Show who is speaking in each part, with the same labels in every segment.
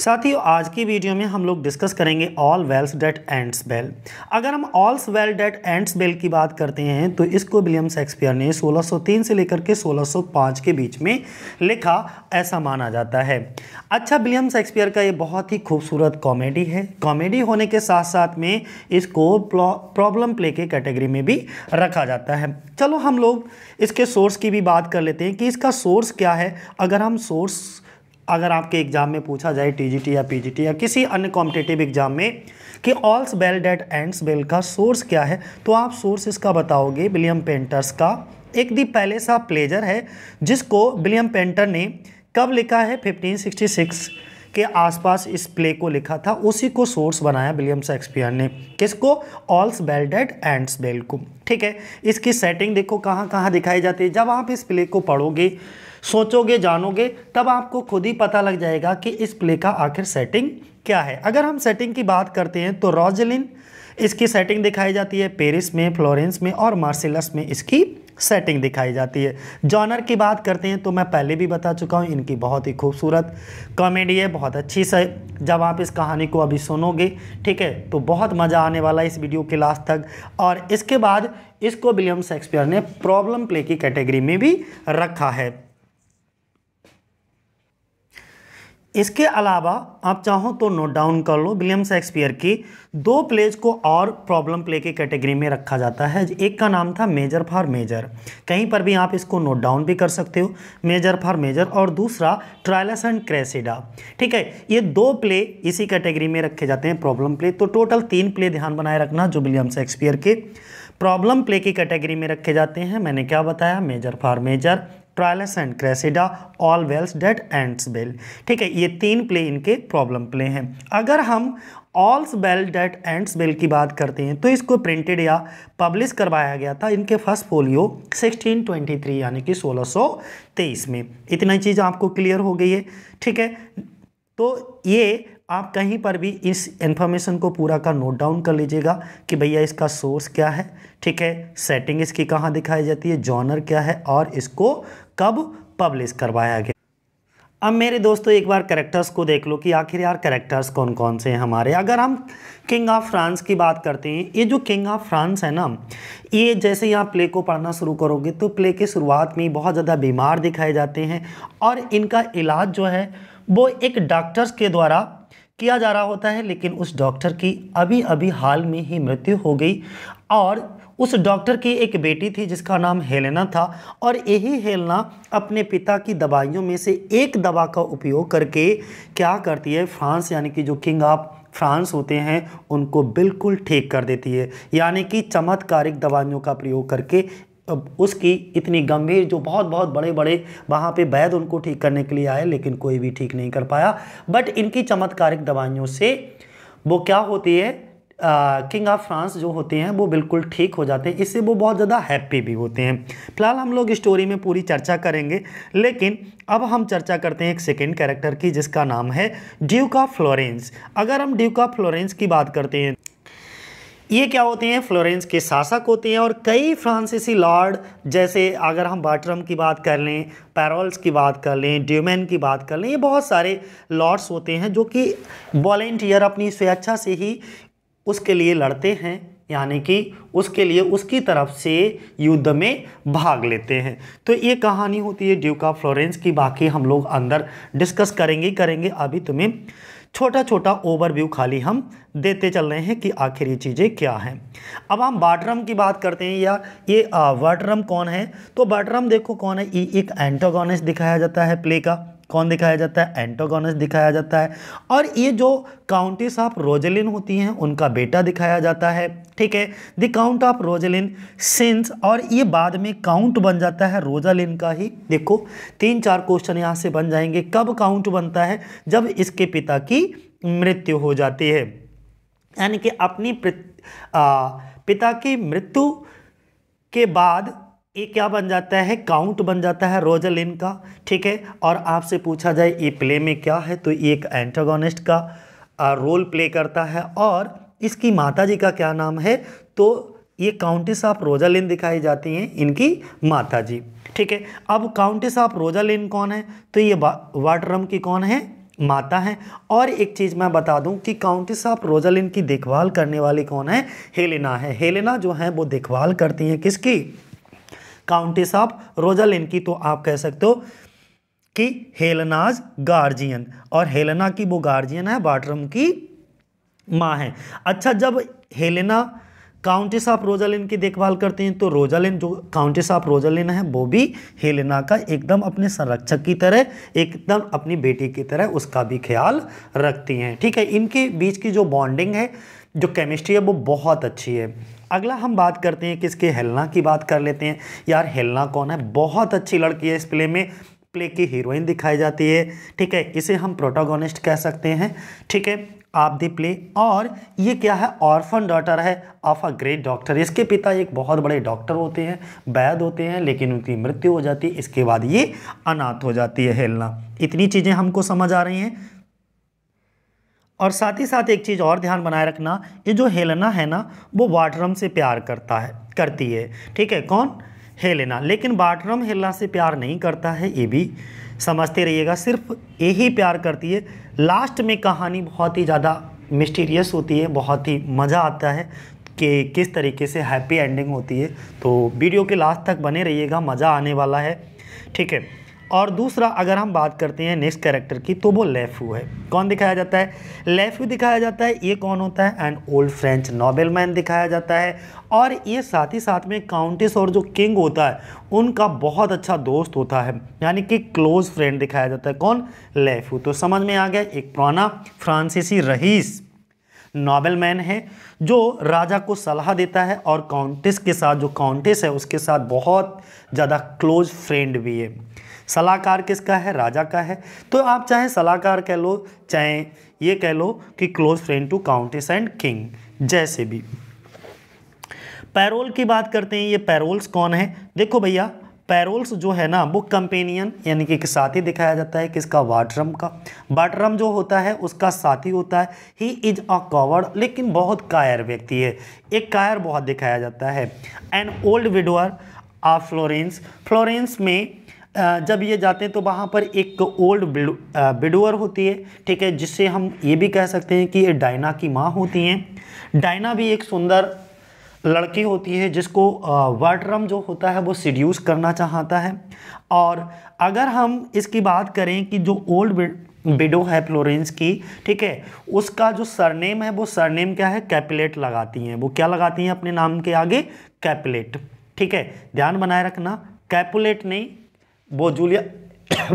Speaker 1: साथ ही आज की वीडियो में हम लोग डिस्कस करेंगे all wells that ends well अगर हम all's well that ends well की बात करते हैं तो इसको विलियम शेक्सपियर ने 1603 से लेकर के 1605 के बीच में लिखा ऐसा माना जाता है अच्छा विलियम शेक्सपियर का ये बहुत ही खूबसूरत कॉमेडी है कॉमेडी होने के साथ साथ में इसको प्रॉब्लम प्ले के कैटेगरी में भी रखा जाता है चलो हम लोग इसके सोर्स की भी बात कर लेते हैं कि इसका सोर्स क्या है अगर हम सोर्स अगर आपके एग्जाम में पूछा जाए टीजीटी या पीजीटी या किसी अन्य कॉम्पिटेटिव एग्जाम में कि all's well that ends well का सोर्स क्या है तो आप सोर्स इसका बताओगे विलियम पेंटर्स का एक दी पैलेस ऑफ प्लेजर है जिसको विलियम पेंटर ने कब लिखा है 1566 के आसपास इस प्ले को लिखा था उसी को सोर्स बनाया विलियम शेक्सपियर ने किसको all's well that ends well को ठीक है इसकी सेटिंग देखो कहाँ कहाँ दिखाई जाती है जब आप इस प्ले को पढ़ोगे सोचोगे जानोगे तब आपको खुद ही पता लग जाएगा कि इस प्ले का आखिर सेटिंग क्या है अगर हम सेटिंग की बात करते हैं तो रॉजलिन इसकी सेटिंग दिखाई जाती है पेरिस में फ्लोरेंस में और मार्सिलस में इसकी सेटिंग दिखाई जाती है जॉनर की बात करते हैं तो मैं पहले भी बता चुका हूँ इनकी बहुत ही खूबसूरत कॉमेडी है बहुत अच्छी से जब आप इस कहानी को अभी सुनोगे ठीक है तो बहुत मज़ा आने वाला है इस वीडियो के लास्ट तक और इसके बाद इसको विलियम शेक्सपियर ने प्रॉब्लम प्ले की कैटेगरी में भी रखा है इसके अलावा आप चाहो तो नोट डाउन कर लो विलियम शेक्सपियर की दो प्लेज को और प्रॉब्लम प्ले के कैटेगरी में रखा जाता है एक का नाम था मेजर फॉर मेजर कहीं पर भी आप इसको नोट डाउन भी कर सकते हो मेजर फॉर मेजर और दूसरा ट्रायलस एंड क्रेसिडा ठीक है ये दो प्ले इसी कैटेगरी में रखे जाते हैं प्रॉब्लम प्ले तो टोटल तीन प्ले ध्यान बनाए रखना जो विलियम शेक्सपियर के प्रॉब्लम प्ले की कैटेगरी में रखे जाते हैं मैंने क्या बताया measure for measure Troilus and Cressida all wells that ends well ठीक है ये तीन प्ले इनके प्रॉब्लम प्ले हैं अगर हम all's well that ends well की बात करते हैं तो इसको प्रिंटेड या पब्लिश करवाया गया था इनके फर्स्ट फोलियो 1623 यानी कि 1623 में इतना चीज़ आपको क्लियर हो गई है ठीक है तो ये आप कहीं पर भी इस इन्फॉर्मेशन को पूरा का नोट डाउन कर लीजिएगा कि भैया इसका सोर्स क्या है ठीक है सेटिंग इसकी कहाँ दिखाई जाती है जॉनर क्या है और इसको कब पब्लिश करवाया गया अब मेरे दोस्तों एक बार करेक्टर्स को देख लो कि आखिर यार करेक्टर्स कौन कौन से हैं हमारे अगर हम किंग ऑफ फ्रांस की बात करते हैं ये जो किंग ऑफ फ्रांस है ना ये जैसे ही आप प्ले को पढ़ना शुरू करोगे तो प्ले के शुरुआत में बहुत ज़्यादा बीमार दिखाए जाते हैं और इनका इलाज जो है वो एक डॉक्टर्स के द्वारा किया जा रहा होता है लेकिन उस डॉक्टर की अभी अभी हाल में ही मृत्यु हो गई और उस डॉक्टर की एक बेटी थी जिसका नाम हेलेना था और यही हेलेना अपने पिता की दवाइयों में से एक दवा का उपयोग करके क्या करती है फ्रांस यानी कि जो किंग ऑफ फ्रांस होते हैं उनको बिल्कुल ठीक कर देती है यानी कि चमत्कारिक दवाइयों का प्रयोग करके अब उसकी इतनी गंभीर जो बहुत बहुत बड़े बड़े वहाँ पे वैद उनको ठीक करने के लिए आए लेकिन कोई भी ठीक नहीं कर पाया बट इनकी चमत्कारिक दवाइयों से वो क्या होती है किंग ऑफ फ्रांस जो होते हैं वो बिल्कुल ठीक हो जाते हैं इससे वो बहुत ज़्यादा हैप्पी भी होते हैं फिलहाल हम लोग स्टोरी में पूरी चर्चा करेंगे लेकिन अब हम चर्चा करते हैं एक सेकेंड कैरेक्टर की जिसका नाम है ड्यूक ऑफ फ्लोरेंस अगर हम ड्यूक ऑफ फ्लोरेंस की बात करते हैं ये क्या होते हैं फ्लोरेंस के शासक होते हैं और कई फ्रांसीसी लॉर्ड जैसे अगर हम बाटरम की बात कर लें पैरोल्स की बात कर लें ड्यूमैन की बात कर लें ये बहुत सारे लॉर्ड्स होते हैं जो कि वॉलेंटियर अपनी स्वेच्छा से ही उसके लिए लड़ते हैं यानी कि उसके लिए उसकी तरफ से युद्ध में भाग लेते हैं तो ये कहानी होती है ड्यूका फ्लोरेंस की बाकी हम लोग अंदर डिस्कस करेंगे ही करेंगे अभी तुम्हें छोटा छोटा ओवरव्यू खाली हम देते चल रहे हैं कि आखिर ये चीज़ें क्या हैं अब हम बाटरम की बात करते हैं या ये वाटरम कौन है तो बाटरम देखो कौन है ये एक एंटोगोनिस्ट दिखाया जाता है प्ले का कौन दिखाया जाता है एंटोगोनस दिखाया जाता है और ये जो काउंटेस ऑफ रोजेलिन होती हैं उनका बेटा दिखाया जाता है ठीक है the count of Rousillon since और ये बाद में काउंट बन जाता है रोजालिन का ही देखो तीन चार क्वेश्चन यहाँ से बन जाएंगे कब काउंट बनता है जब इसके पिता की मृत्यु हो जाती है यानी कि अपनी आ, पिता की मृत्यु के बाद ये क्या बन जाता है काउंट बन जाता है रोजल इन का ठीक है और आपसे पूछा जाए ये प्ले में क्या है तो ये एक एंटागोनिस्ट का रोल प्ले करता है और इसकी माता जी का क्या नाम है तो ये काउंटेस ऑफ रोजालिन दिखाई जाती हैं इनकी माता जी ठीक है अब काउंटेस ऑफ रोजालिन कौन है तो ये वाटरम की कौन है माता है और एक चीज़ मैं बता दूं कि काउंटेस ऑफ रोजालिन की देखभाल करने वाली कौन है हेलेना है हेलेना जो है वो देखभाल करती हैं किसकी काउंटेस ऑफ रोजालिन की तो आप कह सकते हो कि हेलनाज गार्जियन और हेलेना की वो गार्जियन है बाटरम की माँ है अच्छा जब हेलेना काउंटेस ऑफ रोजालिन की देखभाल करते हैं तो रोजालिन जो काउंटेस ऑफ रोजालिन है वो भी हेलेना का एकदम अपने संरक्षक की तरह एकदम अपनी बेटी की तरह उसका भी ख्याल रखती हैं ठीक है इनके बीच की जो बॉन्डिंग है जो केमिस्ट्री है वो बहुत अच्छी है अगला हम बात करते हैं किसके हेलना की बात कर लेते हैं यार हेलना कौन है बहुत अच्छी लड़की है इस प्ले में प्ले की हीरोइन दिखाई जाती है ठीक है इसे हम प्रोटोगोनिस्ट कह सकते हैं ठीक है आप दी प्ले और ये क्या है ऑर्फन डॉटर है ऑफ अ ग्रेट डॉक्टर इसके पिता एक बहुत बड़े डॉक्टर होते हैं वैद होते हैं लेकिन उनकी मृत्यु हो जाती है इसके बाद ये अनाथ हो जाती है हेलना इतनी चीज़ें हमको समझ आ रही हैं और साथ ही साथ एक चीज़ और ध्यान बनाए रखना ये जो हेलना है ना वो वाटरम से प्यार करता है करती है ठीक है कौन हेलना लेकिन बाटरम हेलना से प्यार नहीं करता है ये भी समझते रहिएगा सिर्फ यही प्यार करती है लास्ट में कहानी बहुत ही ज़्यादा मिस्टीरियस होती है बहुत ही मज़ा आता है कि किस तरीके से हैप्पी एंडिंग होती है तो वीडियो के लास्ट तक बने रहिएगा मज़ा आने वाला है ठीक है और दूसरा अगर हम बात करते हैं नेक्स्ट कैरेक्टर की तो वो लेफू है कौन दिखाया जाता है लेफू दिखाया जाता है ये कौन होता है and old French nobleman दिखाया जाता है और ये साथ ही साथ में काउंटेस और जो किंग होता है उनका बहुत अच्छा दोस्त होता है यानी कि क्लोज़ फ्रेंड दिखाया जाता है कौन लेफू तो समझ में आ गया एक पुराना फ्रांसीसी रईस नॉबल मैन है जो राजा को सलाह देता है और काउंटेस के साथ जो काउंटेस है उसके साथ बहुत ज़्यादा क्लोज फ्रेंड भी है सलाहकार किसका है राजा का है तो आप चाहे सलाहकार कह लो चाहे ये कह लो कि close friend to countess and king जैसे भी पैरोल की बात करते हैं ये पैरोल्स कौन है देखो भैया पैरोल्स जो है ना वो कंपेनियन यानी कि एक साथी दिखाया जाता है किसका वाटरम का वाटरम जो होता है उसका साथी होता है ही इज अ कॉवर्ड लेकिन बहुत कायर व्यक्ति है एक कायर बहुत दिखाया जाता है an old widower of Florence Florence में जब ये जाते हैं तो वहाँ पर एक ओल्ड बिडोअर होती है ठीक है जिससे हम ये भी कह सकते हैं कि ये डायना की माँ होती हैं डायना भी एक सुंदर लड़की होती है जिसको वाटरम जो होता है वो सीड्यूस करना चाहता है और अगर हम इसकी बात करें कि जो ओल्ड बिडो है फ्लोरेंस की ठीक है उसका जो सरनेम है वो सरनेम क्या है कैपलेट लगाती हैं वो क्या लगाती हैं अपने नाम के आगे कैपलेट ठीक है ध्यान बनाए रखना कैपुलेट नहीं वो जूलिया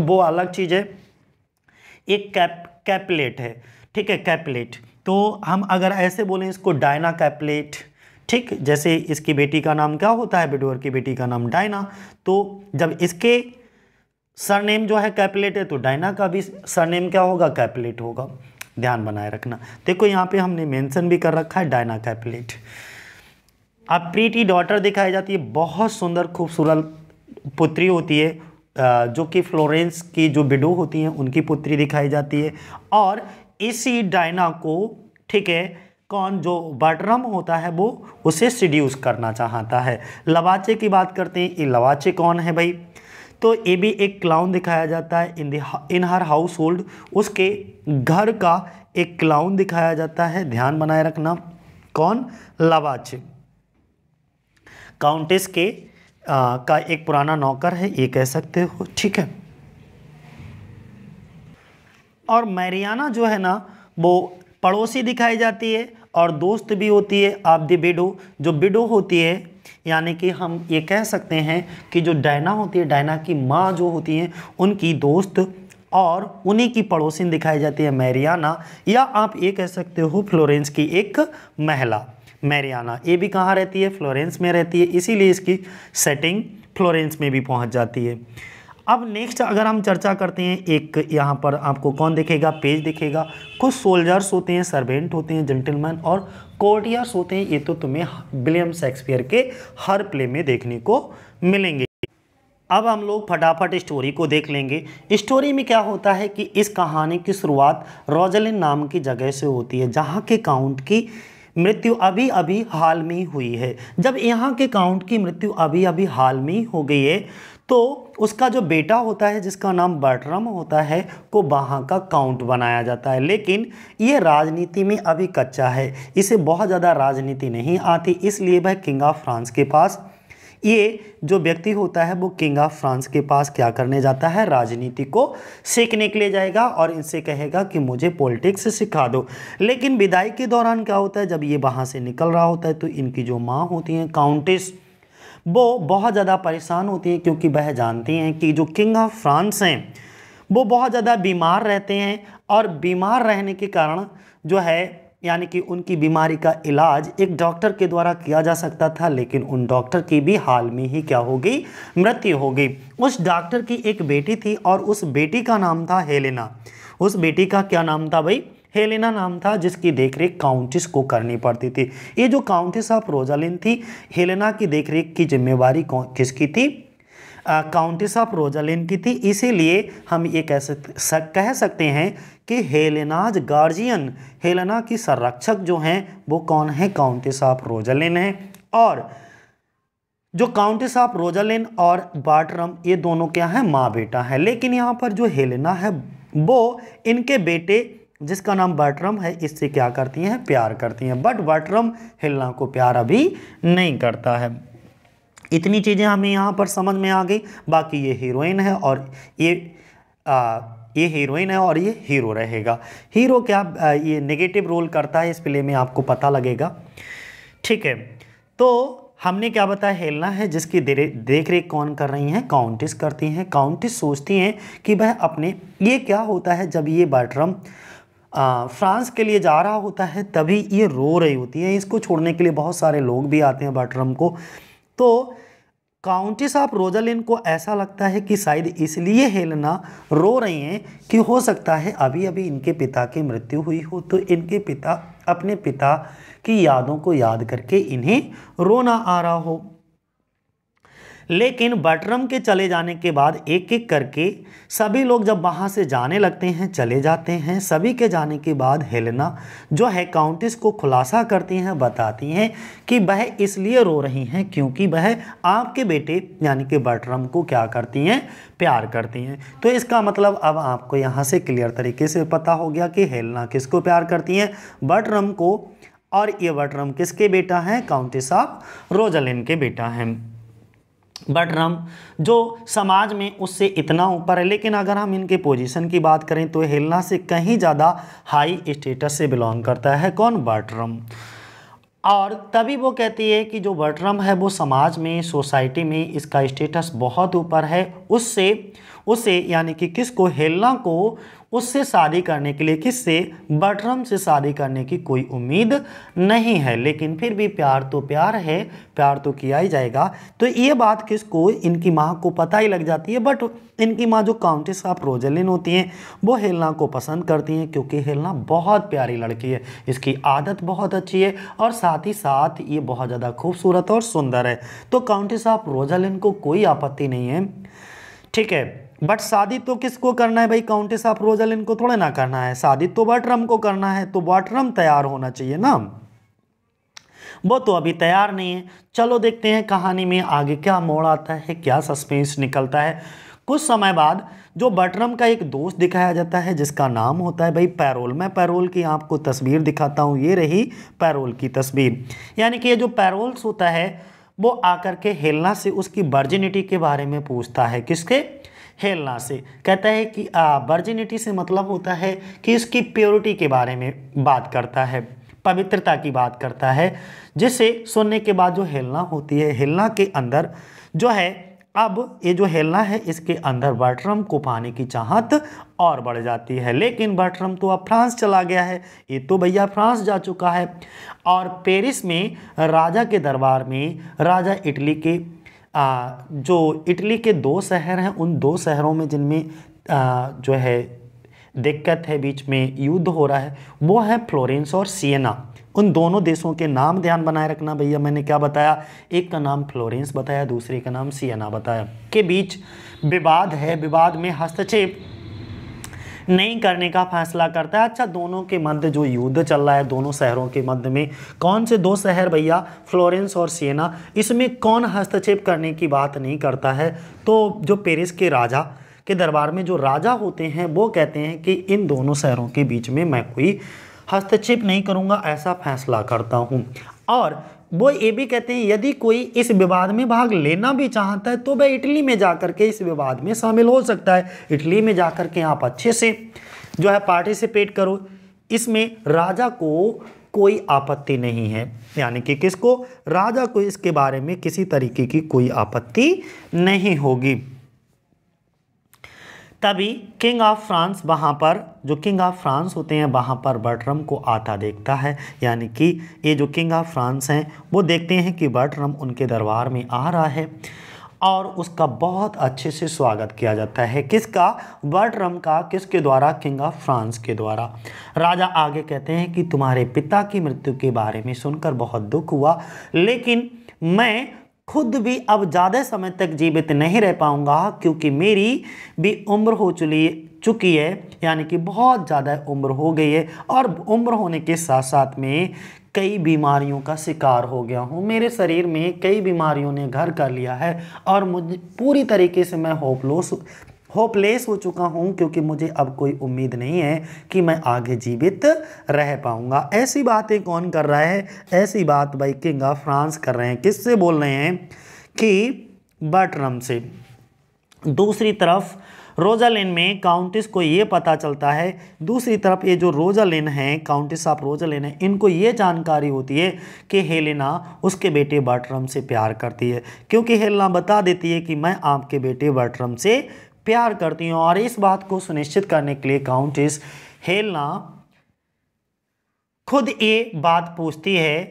Speaker 1: वो अलग चीज़ है एक कैप कैपलेट है ठीक है कैपलेट तो हम अगर ऐसे बोलें इसको डायना कैपलेट ठीक जैसे इसकी बेटी का नाम क्या होता है बेडोर की बेटी का नाम डायना तो जब इसके सरनेम जो है कैपलेट है तो डायना का भी सरनेम क्या होगा कैपलेट होगा ध्यान बनाए रखना देखो यहाँ पे हमने मेंशन भी कर रखा है डायना कैपलेट अब प्रीटी डॉटर दिखाई जाती है बहुत सुंदर खूबसूरत पुत्री होती है जो कि फ्लोरेंस की जो बिडो होती हैं उनकी पुत्री दिखाई जाती है और इसी डायना को ठीक है कौन जो बटरम होता है वो उसे सीड्यूस करना चाहता है लवाचे की बात करते हैं ये लवाचे कौन है भाई तो ये भी एक क्लाउन दिखाया जाता है इन दी इन हर हाउस होल्ड उसके घर का एक क्लाउन दिखाया जाता है ध्यान बनाए रखना कौन लवाचे काउंटेस के आ, का एक पुराना नौकर है ये कह सकते हो ठीक है और मैरियाना जो है ना वो पड़ोसी दिखाई जाती है और दोस्त भी होती है आप दी बिडो जो बिडो होती है यानी कि हम ये कह सकते हैं कि जो डायना होती है डायना की माँ जो होती है उनकी दोस्त और उन्हीं की पड़ोसी दिखाई जाती है मैरियाना या आप ये कह सकते हो फ्लोरेंस की एक महिला मैरियाना ये भी कहाँ रहती है फ्लोरेंस में रहती है इसीलिए इसकी सेटिंग फ्लोरेंस में भी पहुँच जाती है अब नेक्स्ट अगर हम चर्चा करते हैं एक यहाँ पर आपको कौन दिखेगा पेज दिखेगा कुछ सोल्जर्स होते हैं सर्वेंट होते हैं जेंटलमैन और कोर्टियर्स होते हैं ये तो तुम्हें विलियम शेक्सपियर के हर प्ले में देखने को मिलेंगे अब हम लोग फटाफट स्टोरी को देख लेंगे स्टोरी में क्या होता है कि इस कहानी की शुरुआत रोजलिन नाम की जगह से होती है जहाँ के काउंट की मृत्यु अभी अभी हाल में हुई है जब यहाँ के काउंट की मृत्यु अभी अभी हाल में हो गई है तो उसका जो बेटा होता है जिसका नाम बटरम होता है को वहाँ का काउंट बनाया जाता है लेकिन ये राजनीति में अभी कच्चा है इसे बहुत ज़्यादा राजनीति नहीं आती इसलिए वह किंग ऑफ फ्रांस के पास ये जो व्यक्ति होता है वो किंग ऑफ फ्रांस के पास क्या करने जाता है राजनीति को सीखने के लिए जाएगा और इनसे कहेगा कि मुझे पॉलिटिक्स सिखा दो लेकिन विदाई के दौरान क्या होता है जब ये वहाँ से निकल रहा होता है तो इनकी जो माँ होती हैं काउंटेस वो बहुत ज़्यादा परेशान होती हैं क्योंकि वह जानती हैं कि जो किंग ऑफ फ्रांस हैं वो बहुत ज़्यादा बीमार रहते हैं और बीमार रहने के कारण जो है यानी कि उनकी बीमारी का इलाज एक डॉक्टर के द्वारा किया जा सकता था लेकिन उन डॉक्टर की भी हाल में ही क्या हो गई मृत्यु हो गई उस डॉक्टर की एक बेटी थी और उस बेटी का नाम था हेलेना उस बेटी का क्या नाम था भाई हेलेना नाम था जिसकी देखरेख काउंटिस को करनी पड़ती थी ये जो काउंटिस ऑफ रोजालिन थी हेलेना की देखरेख की जिम्मेवारी किसकी थी काउंटिस ऑफ रोजालिन की थी इसीलिए हम ये कह सकते कह सकते हैं कि हेलेनाज गार्जियन हेलेना की संरक्षक जो हैं वो कौन है काउंटिस ऑफ रोजालिन है और जो काउंटिस ऑफ रोजालिन और बाटरम ये दोनों क्या है माँ बेटा है लेकिन यहाँ पर जो हेलेना है वो इनके बेटे जिसका नाम बाटरम है इससे क्या करती हैं प्यार करती हैं बट बाटरम हेलना को प्यार अभी नहीं करता है इतनी चीज़ें हमें यहाँ पर समझ में आ गई बाकी ये हीरोइन है और ये आ, ये हीरोइन है और ये हीरो रहेगा हीरो क्या ये नेगेटिव रोल करता है इस प्ले में आपको पता लगेगा ठीक है तो हमने क्या बताया हेलना है जिसकी देख रेख कौन कर रही हैं काउंटिस करती हैं काउंटिस सोचती हैं कि वह अपने ये क्या होता है जब ये बर्ट्रम फ्रांस के लिए जा रहा होता है तभी ये रो रही होती है इसको छोड़ने के लिए बहुत सारे लोग भी आते हैं बर्ट्रम को तो काउंटिस ऑफ रोजालिन को ऐसा लगता है कि शायद इसलिए हेलना रो रही हैं कि हो सकता है अभी अभी इनके पिता की मृत्यु हुई हो तो इनके पिता अपने पिता की यादों को याद करके इन्हें रोना आ रहा हो लेकिन बटरम के चले जाने के बाद एक एक करके सभी लोग जब वहाँ से जाने लगते हैं चले जाते हैं सभी के जाने के बाद हेलेना जो है काउंटिस को खुलासा करती हैं बताती हैं कि वह इसलिए रो रही हैं क्योंकि वह आपके बेटे यानी कि बटरम को क्या करती हैं प्यार करती हैं तो इसका मतलब अब आपको यहाँ से क्लियर तरीके से पता हो गया कि हेलना किस प्यार करती हैं बटरम को और ये बटरम किसके बेटा हैं काउंटिस ऑफ रोजलिन के बेटा हैं बटरम जो समाज में उससे इतना ऊपर है लेकिन अगर हम इनके पोजीशन की बात करें तो हेलना से कहीं ज़्यादा हाई स्टेटस से बिलोंग करता है कौन बटरम और तभी वो कहती है कि जो बटरम है वो समाज में सोसाइटी में इसका स्टेटस बहुत ऊपर है उससे उसे यानी कि किसको हेलना को उससे शादी करने के लिए किससे बटरम से शादी करने की कोई उम्मीद नहीं है लेकिन फिर भी प्यार तो प्यार है प्यार तो किया ही जाएगा तो ये बात किसको इनकी माँ को पता ही लग जाती है बट इनकी माँ जो काउंटेस ऑफ रोजलिन होती हैं वो हेलना को पसंद करती हैं क्योंकि हेलना बहुत प्यारी लड़की है इसकी आदत बहुत अच्छी है और साथ ही साथ ये बहुत ज़्यादा खूबसूरत और सुंदर है तो काउंटेस ऑफ रोजालिन को कोई आपत्ति नहीं है ठीक है बट शादी तो किसको करना है भाई काउंटेस ऑफ रोजल इनको थोड़े ना करना है शादी तो बटरम को करना है तो बटरम तैयार होना चाहिए ना वो तो अभी तैयार नहीं है चलो देखते हैं कहानी में आगे क्या मोड़ आता है क्या सस्पेंस निकलता है कुछ समय बाद जो बटरम का एक दोस्त दिखाया जाता है जिसका नाम होता है भाई पैरोल मैं पैरोल की आपको तस्वीर दिखाता हूँ ये रही पैरोल की तस्वीर यानी कि ये जो पैरोल्स होता है वो आकर के हेलना से उसकी वर्जिनिटी के बारे में पूछता है किसके हेलना से कहता है कि वर्जिनिटी से मतलब होता है कि इसकी प्योरिटी के बारे में बात करता है पवित्रता की बात करता है जिसे सुनने के बाद जो हेलना होती है हेलना के अंदर जो है अब ये जो हेलना है इसके अंदर बर्ट्रम को पाने की चाहत और बढ़ जाती है लेकिन बर्ट्रम तो अब फ्रांस चला गया है ये तो भैया फ्रांस जा चुका है और पेरिस में राजा के दरबार में राजा इटली के जो इटली के दो शहर हैं उन दो शहरों में जिनमें जो है दिक्कत है बीच में युद्ध हो रहा है वो है फ्लोरेंस और सिएना उन दोनों देशों के नाम ध्यान बनाए रखना भैया मैंने क्या बताया एक का नाम फ्लोरेंस बताया दूसरे का नाम सिएना बताया के बीच विवाद है विवाद में हस्तक्षेप नहीं करने का फैसला करता है अच्छा दोनों के मध्य जो युद्ध चल रहा है दोनों शहरों के मध्य में कौन से दो शहर भैया फ्लोरेंस और सियना इसमें कौन हस्तक्षेप करने की बात नहीं करता है तो जो पेरिस के राजा के दरबार में जो राजा होते हैं वो कहते हैं कि इन दोनों शहरों के बीच में मैं कोई हस्तक्षेप नहीं करूँगा ऐसा फैसला करता हूँ और वो ये भी कहते हैं यदि कोई इस विवाद में भाग लेना भी चाहता है तो वह इटली में जाकर के इस विवाद में शामिल हो सकता है इटली में जा के आप अच्छे से जो है पार्टिसिपेट करो इसमें राजा को कोई आपत्ति नहीं है यानी कि किसको राजा को इसके बारे में किसी तरीके की कोई आपत्ति नहीं होगी तभी किंग ऑफ फ्रांस वहाँ पर जो किंग ऑफ फ्रांस होते हैं वहाँ पर बर्टरम को आता देखता है यानी कि ये जो किंग ऑफ फ्रांस हैं वो देखते हैं कि बर्टरम उनके दरबार में आ रहा है और उसका बहुत अच्छे से स्वागत किया जाता है किसका बर्टरम का किसके द्वारा किंग ऑफ फ्रांस के द्वारा राजा आगे कहते हैं कि तुम्हारे पिता की मृत्यु के बारे में सुनकर बहुत दुख हुआ लेकिन मैं खुद भी अब ज़्यादा समय तक जीवित नहीं रह पाऊँगा क्योंकि मेरी भी उम्र हो चली चुकी है यानी कि बहुत ज़्यादा उम्र हो गई है और उम्र होने के साथ साथ में कई बीमारियों का शिकार हो गया हूँ मेरे शरीर में कई बीमारियों ने घर कर लिया है और मुझे पूरी तरीके से मैं होपलोस होपलेस हो चुका हूँ क्योंकि मुझे अब कोई उम्मीद नहीं है कि मैं आगे जीवित रह पाऊँगा ऐसी बातें कौन कर रहा है ऐसी बात भाई किंग ऑफ फ्रांस कर रहे हैं किससे बोल रहे हैं कि बटरम से दूसरी तरफ लेन में काउंटिस को ये पता चलता है दूसरी तरफ ये जो लेन है काउंटिस ऑफ लेन है इनको ये जानकारी होती है कि हेलेना उसके बेटे बटरम से प्यार करती है क्योंकि हेलेना बता देती है कि मैं आपके बेटे बटरम से प्यार करती हूँ और इस बात को सुनिश्चित करने के लिए काउंटिस हेलना खुद ये बात पूछती है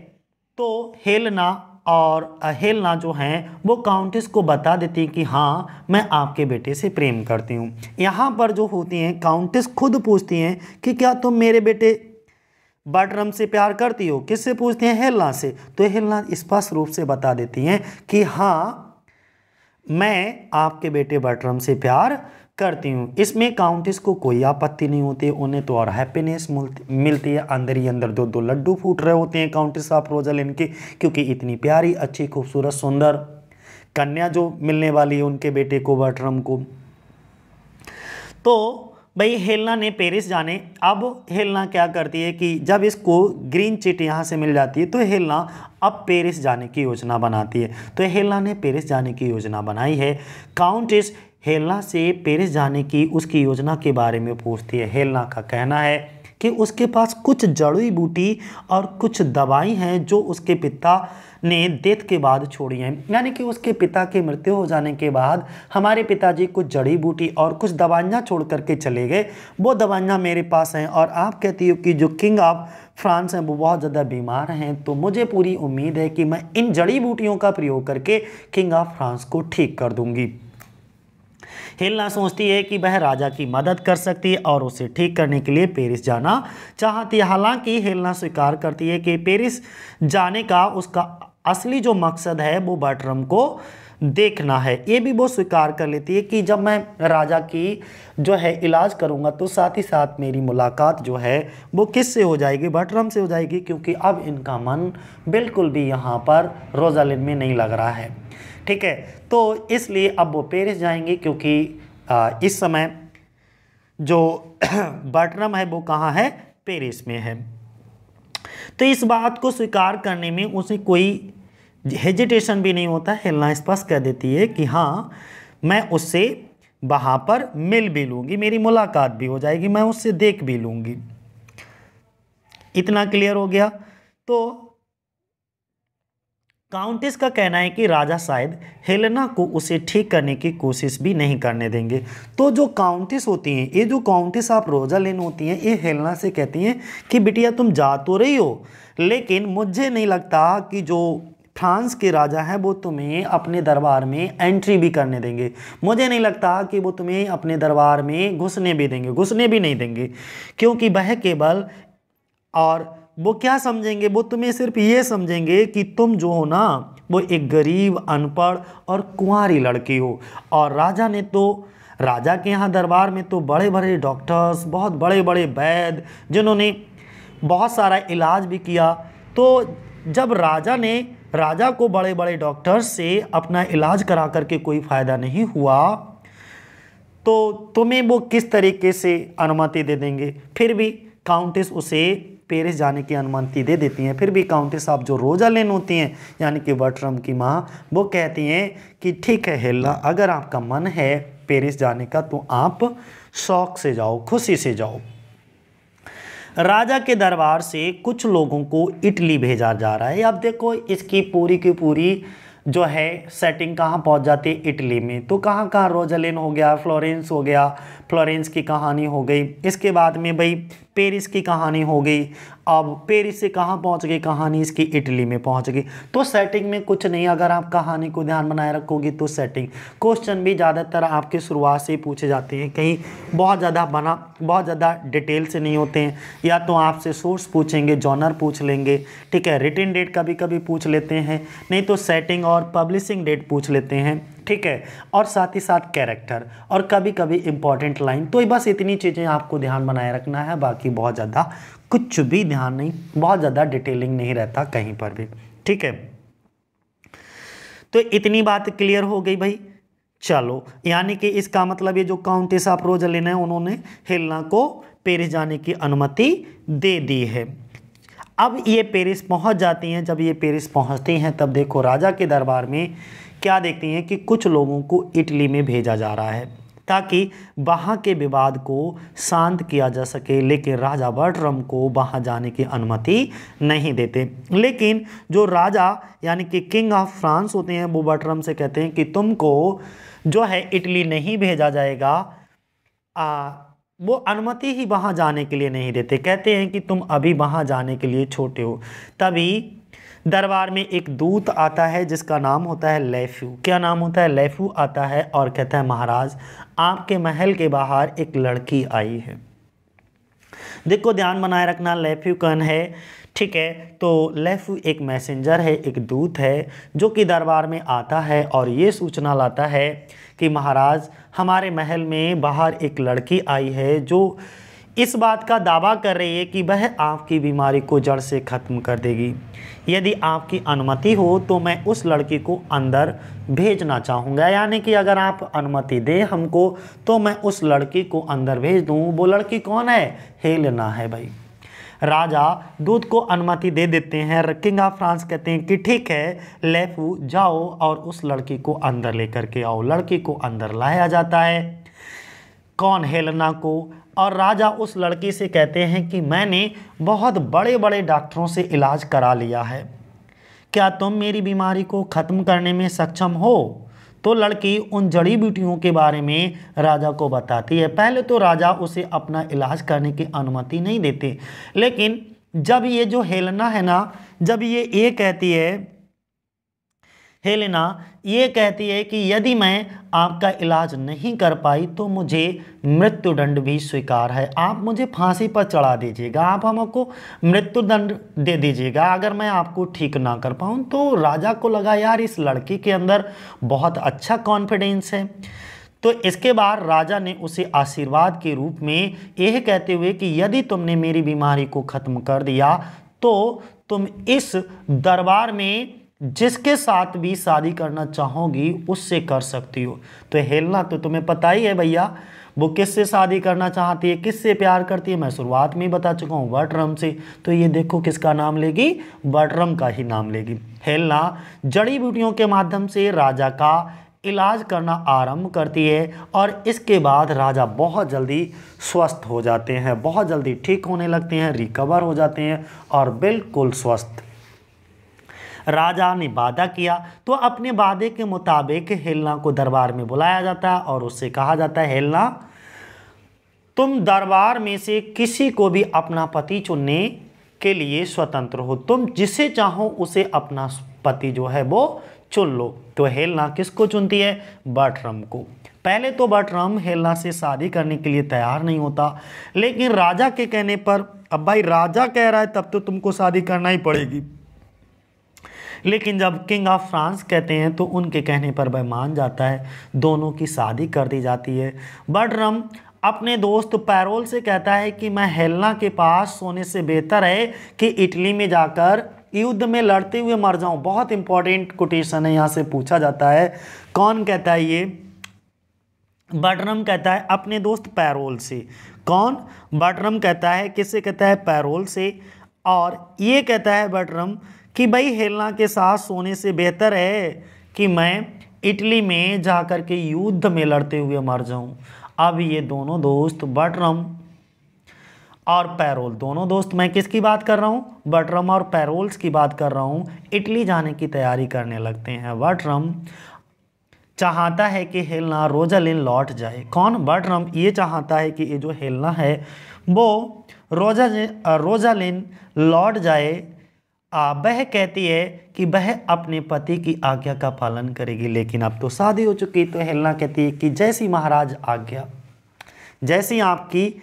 Speaker 1: तो हेलना और हेलना जो हैं वो काउंटेस को बता देती कि हाँ मैं आपके बेटे से प्रेम करती हूँ यहाँ पर जो होती हैं काउंटेस खुद पूछती हैं कि क्या तुम मेरे बेटे बटरम से प्यार करती हो किससे पूछती हैं हेलना से तो हेलना स्पष्ट रूप से बता देती हैं कि हाँ मैं आपके बेटे बटरम से प्यार करती हूँ इसमें काउंटेस को कोई आपत्ति नहीं होती उन्हें तो और हैप्पीनेस मिलती है अंदर ही अंदर दो दो लड्डू फूट रहे होते हैं काउंटेस ऑफ रोजल के क्योंकि इतनी प्यारी अच्छी खूबसूरत सुंदर कन्या जो मिलने वाली है उनके बेटे को बटरम को तो भाई हेलना ने पेरिस जाने अब हेलना क्या करती है कि जब इसको ग्रीन चिट यहाँ से मिल जाती है तो हेलना अब पेरिस जाने की योजना बनाती है तो हेलना ने पेरिस जाने की योजना बनाई है काउंट इस हेलना से पेरिस जाने की उसकी योजना के बारे में पूछती है हेलना का कहना है कि उसके पास कुछ जड़ी बूटी और कुछ दवाई हैं जो उसके पिता ने डेथ के बाद छोड़ी हैं यानी कि उसके पिता के मृत्यु हो जाने के बाद हमारे पिताजी कुछ जड़ी बूटी और कुछ दवाइयाँ छोड़ करके चले गए वो दवाइयाँ मेरे पास हैं और आप कहती हो कि जो किंग ऑफ फ्रांस हैं वो बहुत ज़्यादा बीमार हैं तो मुझे पूरी उम्मीद है कि मैं इन जड़ी बूटियों का प्रयोग करके किंग ऑफ फ्रांस को ठीक कर दूँगी हेलना सोचती है कि वह राजा की मदद कर सकती है और उसे ठीक करने के लिए पेरिस जाना चाहती है हालांकि हेलना स्वीकार करती है कि पेरिस जाने का उसका असली जो मकसद है वो बटरम को देखना है ये भी वो स्वीकार कर लेती है कि जब मैं राजा की जो है इलाज करूँगा तो साथ ही साथ मेरी मुलाकात जो है वो किस से हो जाएगी बटरम से हो जाएगी क्योंकि अब इनका मन बिल्कुल भी यहाँ पर रोजालिन में नहीं लग रहा है ठीक है तो इसलिए अब वो पेरिस जाएंगे क्योंकि आ, इस समय जो बटनम है वो कहाँ है पेरिस में है तो इस बात को स्वीकार करने में उसे कोई हेजिटेशन भी नहीं होता हेलना स्पष्ट कह देती है कि हाँ मैं उससे वहाँ पर मिल भी लूँगी मेरी मुलाकात भी हो जाएगी मैं उससे देख भी लूँगी इतना क्लियर हो गया तो काउंटेस का कहना है कि राजा शायद हेलेना को उसे ठीक करने की कोशिश भी नहीं करने देंगे तो जो काउंटेस होती हैं ये जो काउंटेस आप रोजा लेन होती हैं ये हेलेना से कहती हैं कि बिटिया तुम जा तो रही हो लेकिन मुझे नहीं लगता कि जो फ्रांस के राजा हैं वो तुम्हें अपने दरबार में एंट्री भी करने देंगे मुझे नहीं लगता कि वो तुम्हें अपने दरबार में घुसने भी देंगे घुसने भी नहीं देंगे क्योंकि वह केवल और वो क्या समझेंगे वो तुम्हें सिर्फ ये समझेंगे कि तुम जो हो ना वो एक गरीब अनपढ़ और कुंवारी लड़की हो और राजा ने तो राजा के यहाँ दरबार में तो बड़े बड़े डॉक्टर्स बहुत बड़े बड़े वैद जिन्होंने बहुत सारा इलाज भी किया तो जब राजा ने राजा को बड़े बड़े डॉक्टर्स से अपना इलाज करा करके कोई फ़ायदा नहीं हुआ तो तुम्हें वो किस तरीके से अनुमति दे देंगे फिर भी काउंटेस उसे पेरिस जाने की अनुमति दे देती हैं फिर भी काउंटेस साहब जो रोजा लेन होती हैं यानी कि बटरम की माँ वो कहती हैं कि ठीक है हेल्ला अगर आपका मन है पेरिस जाने का तो आप शौक से जाओ खुशी से जाओ राजा के दरबार से कुछ लोगों को इटली भेजा जा रहा है अब देखो इसकी पूरी की पूरी जो है सेटिंग कहाँ पहुँच जाती है इटली में तो कहाँ कहाँ रोजलिन हो गया फ्लोरेंस हो गया फ्लोरेंस की कहानी हो गई इसके बाद में भाई पेरिस की कहानी हो गई अब पेरिस से कहाँ पहुँच गई कहानी इसकी इटली में पहुँच गई तो सेटिंग में कुछ नहीं अगर आप कहानी को ध्यान बनाए रखोगे तो सेटिंग क्वेश्चन भी ज़्यादातर आपके शुरुआत से ही पूछे जाते हैं कहीं बहुत ज़्यादा बना बहुत ज़्यादा डिटेल से नहीं होते हैं या तो आपसे सोर्स पूछेंगे जॉनर पूछ लेंगे ठीक है रिटर्न डेट कभी कभी पूछ लेते हैं नहीं तो सेटिंग और पब्लिशिंग डेट पूछ लेते हैं ठीक है और साथ ही साथ कैरेक्टर और कभी कभी इंपॉर्टेंट लाइन तो बस इतनी चीज़ें आपको ध्यान बनाए रखना है बाकी बहुत ज़्यादा कुछ भी ध्यान नहीं बहुत ज़्यादा डिटेलिंग नहीं रहता कहीं पर भी ठीक है तो इतनी बात क्लियर हो गई भाई चलो यानी कि इसका मतलब ये जो काउंटेस रोज लेना है उन्होंने हिलना को पेरिस जाने की अनुमति दे दी है अब ये पेरिस पहुंच जाती हैं जब ये पेरिस पहुंचती हैं तब देखो राजा के दरबार में क्या देखती हैं कि कुछ लोगों को इटली में भेजा जा रहा है ताकि वहाँ के विवाद को शांत किया जा सके लेकिन राजा बर्ट्रम को वहाँ जाने की अनुमति नहीं देते लेकिन जो राजा यानी कि किंग ऑफ फ्रांस होते हैं वो बर्ट्रम से कहते हैं कि तुमको जो है इटली नहीं भेजा जाएगा आ, वो अनुमति ही वहाँ जाने के लिए नहीं देते कहते हैं कि तुम अभी वहाँ जाने के लिए छोटे हो तभी दरबार में एक दूत आता है जिसका नाम होता है लेफू क्या नाम होता है लेफू आता है और कहता है महाराज आपके महल के बाहर एक लड़की आई है देखो ध्यान बनाए रखना लेफ्यू कन है ठीक है तो लेफ्यू एक मैसेंजर है एक दूत है जो कि दरबार में आता है और ये सूचना लाता है कि महाराज हमारे महल में बाहर एक लड़की आई है जो इस बात का दावा कर रही है कि वह आपकी बीमारी को जड़ से ख़त्म कर देगी यदि आपकी अनुमति हो तो मैं उस लड़की को अंदर भेजना चाहूँगा यानी कि अगर आप अनुमति दें हमको तो मैं उस लड़की को अंदर भेज दूँ वो लड़की कौन है हेलना है भाई राजा दूध को अनुमति दे देते हैं किंग ऑफ फ्रांस कहते हैं कि ठीक है लेफू जाओ और उस लड़की को अंदर लेकर के आओ लड़की को अंदर लाया जाता है कौन हेलना को और राजा उस लड़के से कहते हैं कि मैंने बहुत बड़े बड़े डॉक्टरों से इलाज करा लिया है क्या तुम मेरी बीमारी को ख़त्म करने में सक्षम हो तो लड़की उन जड़ी बूटियों के बारे में राजा को बताती है पहले तो राजा उसे अपना इलाज करने की अनुमति नहीं देते लेकिन जब ये जो हेलना है ना जब ये ये कहती है हेलेना ये कहती है कि यदि मैं आपका इलाज नहीं कर पाई तो मुझे मृत्युदंड भी स्वीकार है आप मुझे फांसी पर चढ़ा दीजिएगा आप हमको मृत्युदंड दे दीजिएगा अगर मैं आपको ठीक ना कर पाऊँ तो राजा को लगा यार इस लड़की के अंदर बहुत अच्छा कॉन्फिडेंस है तो इसके बाद राजा ने उसे आशीर्वाद के रूप में यह कहते हुए कि यदि तुमने मेरी बीमारी को ख़त्म कर दिया तो तुम इस दरबार में जिसके साथ भी शादी करना चाहोगी उससे कर सकती हो तो हेलना तो तुम्हें पता ही है भैया वो किससे शादी करना चाहती है किससे प्यार करती है मैं शुरुआत में ही बता चुका हूँ वटरम से तो ये देखो किसका नाम लेगी वटरम का ही नाम लेगी हेलना जड़ी बूटियों के माध्यम से राजा का इलाज करना आरंभ करती है और इसके बाद राजा बहुत जल्दी स्वस्थ हो जाते हैं बहुत जल्दी ठीक होने लगते हैं रिकवर हो जाते हैं और बिल्कुल स्वस्थ राजा ने वादा किया तो अपने वादे के मुताबिक हेलना को दरबार में बुलाया जाता है और उससे कहा जाता है हेलना तुम दरबार में से किसी को भी अपना पति चुनने के लिए स्वतंत्र हो तुम जिसे चाहो उसे अपना पति जो है वो चुन लो तो हेलना किसको चुनती है बटरम को पहले तो बटरम हेलना से शादी करने के लिए तैयार नहीं होता लेकिन राजा के कहने पर अब भाई राजा कह रहा है तब तो तुमको शादी करना ही पड़ेगी लेकिन जब किंग ऑफ फ्रांस कहते हैं तो उनके कहने पर वह मान जाता है दोनों की शादी कर दी जाती है बटरम अपने दोस्त पैरोल से कहता है कि मैं हेलना के पास सोने से बेहतर है कि इटली में जाकर युद्ध में लड़ते हुए मर जाऊं बहुत इंपॉर्टेंट कोटेशन है यहाँ से पूछा जाता है कौन कहता है ये बटरम कहता है अपने दोस्त पैरोल से कौन बटरम कहता है किससे कहता है पैरोल से और ये कहता है बटरम कि भाई हेलना के साथ सोने से बेहतर है कि मैं इटली में जा कर के युद्ध में लड़ते हुए मर जाऊं अब ये दोनों दोस्त बटरम और पैरोल दोनों दोस्त मैं किसकी बात कर रहा हूँ बटरम और पैरोल्स की बात कर रहा हूँ इटली जाने की तैयारी करने लगते हैं बटरम चाहता है कि हेलना रोजालिन लौट जाए कौन बटरम ये चाहता है कि ये जो हेलना है वो रोजा रोजालिन लौट जाए वह कहती है कि वह अपने पति की आज्ञा का पालन करेगी लेकिन अब तो शादी हो चुकी तो हेलना कहती है कि जैसी महाराज आज्ञा जैसी आपकी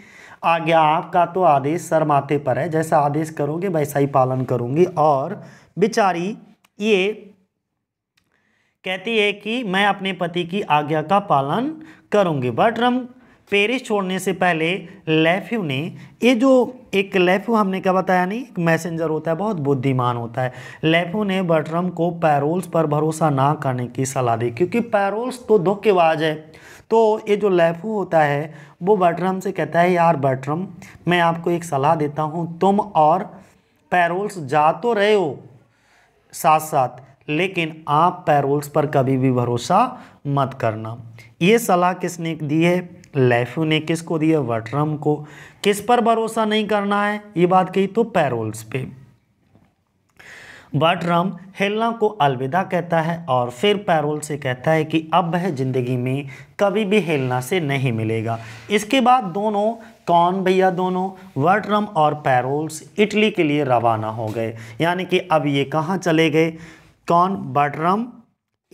Speaker 1: आज्ञा आपका तो आदेश सर माथे पर है जैसा आदेश करोगे वैसा ही पालन करूँगी और बिचारी ये कहती है कि मैं अपने पति की आज्ञा का पालन करूँगी बटरम पेरिस छोड़ने से पहले लेफ्यू ने ये जो एक लेफ्यू हमने क्या बताया नहीं एक मैसेंजर होता है बहुत बुद्धिमान होता है लेफ्यू ने बटरम को पैरोल्स पर भरोसा ना करने की सलाह दी क्योंकि पैरोल्स तो धोखेबाज है तो ये जो लेफ्यू होता है वो बटरम से कहता है यार बटरम मैं आपको एक सलाह देता हूँ तुम और पैरोल्स जा तो रहे हो साथ साथ लेकिन आप पैरोल्स पर कभी भी भरोसा मत करना ये सलाह किसने दी है किस को दिया वटरम को किस पर भरोसा नहीं करना है ये बात कही तो पैरोल्स पे बटरम हेलना को अलविदा कहता है और फिर पैरोल से कहता है कि अब वह ज़िंदगी में कभी भी हेलना से नहीं मिलेगा इसके बाद दोनों कौन भैया दोनों वटरम और पैरोल्स इटली के लिए रवाना हो गए यानी कि अब ये कहाँ चले गए कौन बटरम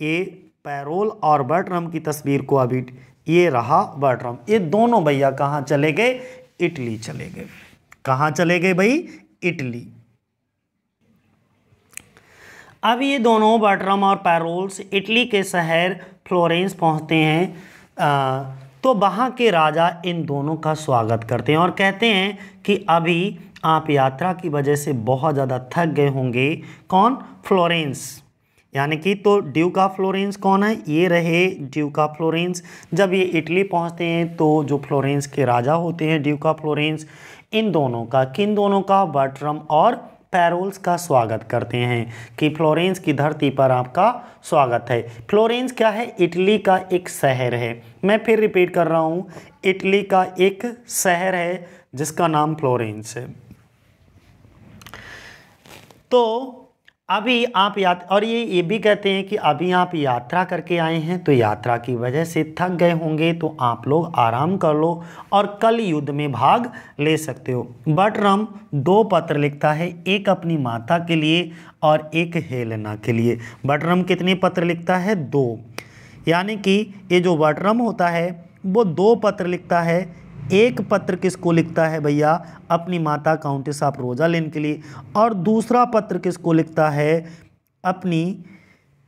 Speaker 1: ये पैरोल और बटरम की तस्वीर को अभी ये रहा बर्ट्राम ये दोनों भैया कहाँ चले गए इटली चले गए कहाँ चले गए भाई इटली अब ये दोनों बटरम और पैरोल्स इटली के शहर फ्लोरेंस पहुँचते हैं आ, तो वहाँ के राजा इन दोनों का स्वागत करते हैं और कहते हैं कि अभी आप यात्रा की वजह से बहुत ज़्यादा थक गए होंगे कौन फ्लोरेंस यानी कि तो ड्यूक ऑफ फ्लोरेंस कौन है ये रहे ड्यूक ऑफ फ्लोरेंस जब ये इटली पहुंचते हैं तो जो फ्लोरेंस के राजा होते हैं ड्यूक ऑफ फ्लोरेंस इन दोनों का किन दोनों का बटरम और पैरोल्स का स्वागत करते हैं कि फ्लोरेंस की धरती पर आपका स्वागत है फ्लोरेंस क्या है इटली का एक शहर है मैं फिर रिपीट कर रहा हूँ इटली का एक शहर है जिसका नाम फ्लोरेंस है तो अभी आप यात्रा और ये ये भी कहते हैं कि अभी आप यात्रा करके आए हैं तो यात्रा की वजह से थक गए होंगे तो आप लोग आराम कर लो और कल युद्ध में भाग ले सकते हो बटरम दो पत्र लिखता है एक अपनी माता के लिए और एक हेलना के लिए बटरम कितने पत्र लिखता है दो यानी कि ये जो बटरम होता है वो दो पत्र लिखता है एक पत्र किसको लिखता है भैया अपनी माता काउंटेस ऑफ रोजालिन के लिए और दूसरा पत्र किसको लिखता है अपनी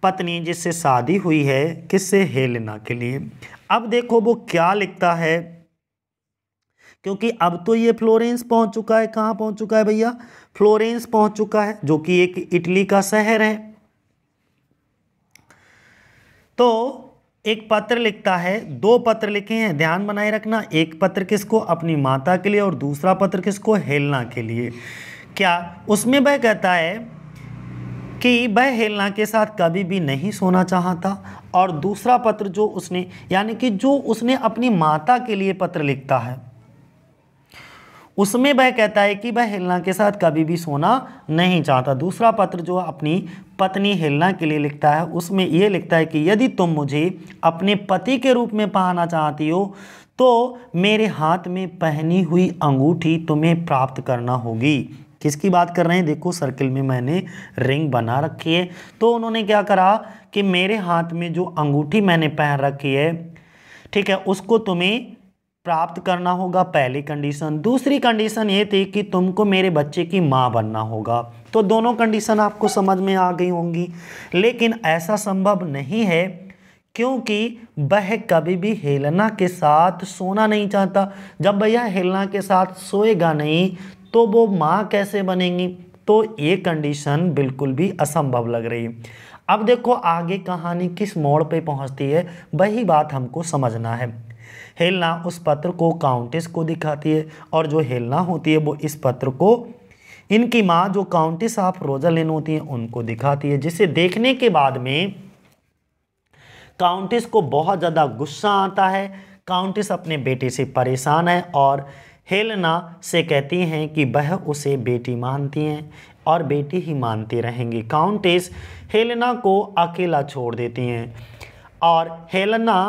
Speaker 1: पत्नी जिससे शादी हुई है किससे हेलेना के लिए अब देखो वो क्या लिखता है क्योंकि अब तो ये फ्लोरेंस पहुंच चुका है कहाँ पहुंच चुका है भैया फ्लोरेंस पहुंच चुका है जो कि एक इटली का शहर है तो एक पत्र लिखता है दो पत्र लिखे हैं ध्यान बनाए रखना एक पत्र किसको अपनी माता के लिए और दूसरा पत्र किसको हेलना के लिए क्या उसमें वह कहता है कि वह हेलना के साथ कभी भी नहीं सोना चाहता और दूसरा पत्र जो उसने यानी कि जो उसने अपनी माता के लिए पत्र लिखता है उसमें वह कहता है कि वह हेलना के साथ कभी भी सोना नहीं चाहता दूसरा पत्र जो अपनी पत्नी हेलना के लिए लिखता है उसमें यह लिखता है कि यदि तुम मुझे अपने पति के रूप में पाना चाहती हो तो मेरे हाथ में पहनी हुई अंगूठी तुम्हें प्राप्त करना होगी किसकी बात कर रहे हैं देखो सर्किल में मैंने रिंग बना रखी है तो उन्होंने क्या करा कि मेरे हाथ में जो अंगूठी मैंने पहन रखी है ठीक है उसको तुम्हें प्राप्त करना होगा पहली कंडीशन दूसरी कंडीशन ये थी कि तुमको मेरे बच्चे की माँ बनना होगा तो दोनों कंडीशन आपको समझ में आ गई होंगी लेकिन ऐसा संभव नहीं है क्योंकि वह कभी भी हेलना के साथ सोना नहीं चाहता जब भैया हेलना के साथ सोएगा नहीं तो वो माँ कैसे बनेंगी तो ये कंडीशन बिल्कुल भी असंभव लग रही है अब देखो आगे कहानी किस मोड़ पे पहुंचती है वही बात हमको समझना है हेलना उस पत्र को काउंटेस को दिखाती है और जो हेलना होती है वो इस पत्र को इनकी माँ जो काउंटेस ऑफ रोजालिन होती हैं उनको दिखाती है जिसे देखने के बाद में काउंटेस को बहुत ज़्यादा गुस्सा आता है काउंटेस अपने बेटे से परेशान है और हेलना से कहती हैं कि वह उसे बेटी मानती हैं और बेटी ही मानती रहेंगी काउंटेस हेलना को अकेला छोड़ देती हैं और हेलना